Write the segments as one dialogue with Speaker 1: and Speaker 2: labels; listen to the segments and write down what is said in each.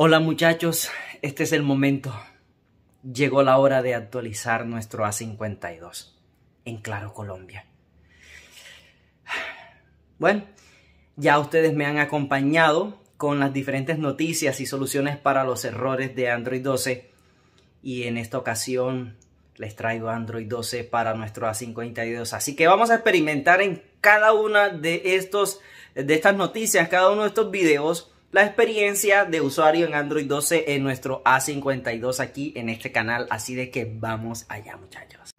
Speaker 1: Hola muchachos, este es el momento. Llegó la hora de actualizar nuestro A52 en Claro Colombia. Bueno, ya ustedes me han acompañado con las diferentes noticias y soluciones para los errores de Android 12 y en esta ocasión les traigo Android 12 para nuestro A52. Así que vamos a experimentar en cada una de, estos, de estas noticias, cada uno de estos videos la experiencia de usuario en Android 12 en nuestro A52 aquí en este canal. Así de que vamos allá muchachos.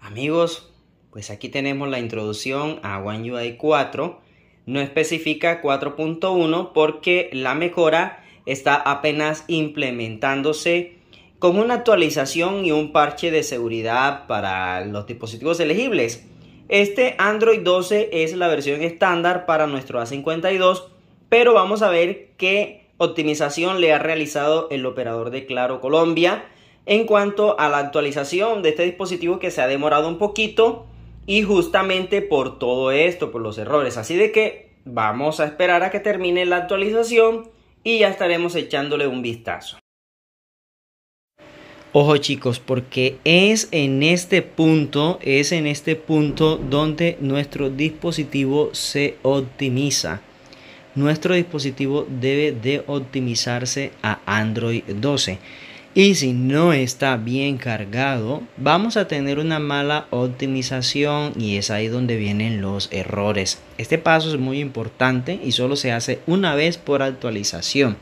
Speaker 1: Amigos, pues aquí tenemos la introducción a One UI 4. No especifica 4.1 porque la mejora está apenas implementándose con una actualización y un parche de seguridad para los dispositivos elegibles. Este Android 12 es la versión estándar para nuestro A52 pero vamos a ver qué optimización le ha realizado el operador de Claro Colombia en cuanto a la actualización de este dispositivo que se ha demorado un poquito y justamente por todo esto, por los errores. Así de que vamos a esperar a que termine la actualización y ya estaremos echándole un vistazo. Ojo chicos, porque es en este punto, es en este punto donde nuestro dispositivo se optimiza nuestro dispositivo debe de optimizarse a Android 12. Y si no está bien cargado, vamos a tener una mala optimización y es ahí donde vienen los errores. Este paso es muy importante y solo se hace una vez por actualización.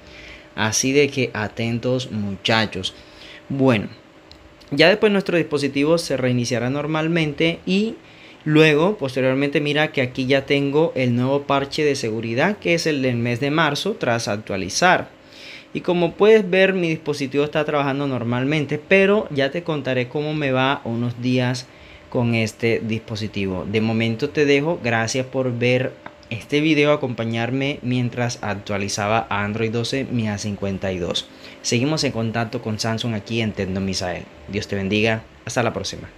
Speaker 1: Así de que atentos muchachos. Bueno, ya después nuestro dispositivo se reiniciará normalmente y Luego, posteriormente, mira que aquí ya tengo el nuevo parche de seguridad que es el del mes de marzo tras actualizar. Y como puedes ver, mi dispositivo está trabajando normalmente, pero ya te contaré cómo me va unos días con este dispositivo. De momento te dejo, gracias por ver este video, acompañarme mientras actualizaba a Android 12 Mi A52. Seguimos en contacto con Samsung aquí en Tendomisael. Dios te bendiga, hasta la próxima.